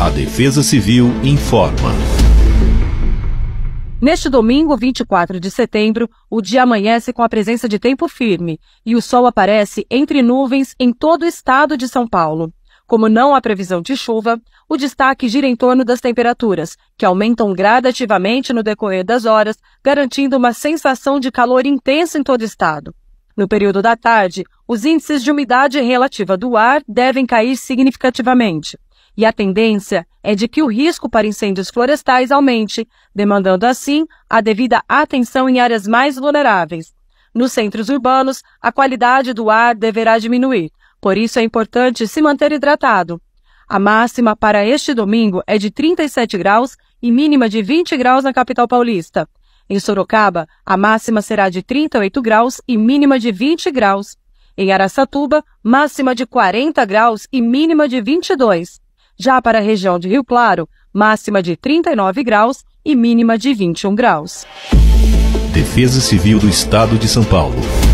A Defesa Civil informa. Neste domingo, 24 de setembro, o dia amanhece com a presença de tempo firme e o sol aparece entre nuvens em todo o estado de São Paulo. Como não há previsão de chuva, o destaque gira em torno das temperaturas, que aumentam gradativamente no decorrer das horas, garantindo uma sensação de calor intensa em todo o estado. No período da tarde, os índices de umidade relativa do ar devem cair significativamente e a tendência é de que o risco para incêndios florestais aumente, demandando assim a devida atenção em áreas mais vulneráveis. Nos centros urbanos, a qualidade do ar deverá diminuir, por isso é importante se manter hidratado. A máxima para este domingo é de 37 graus e mínima de 20 graus na capital paulista. Em Sorocaba, a máxima será de 38 graus e mínima de 20 graus. Em Araçatuba, máxima de 40 graus e mínima de 22. Já para a região de Rio Claro, máxima de 39 graus e mínima de 21 graus. Defesa Civil do Estado de São Paulo.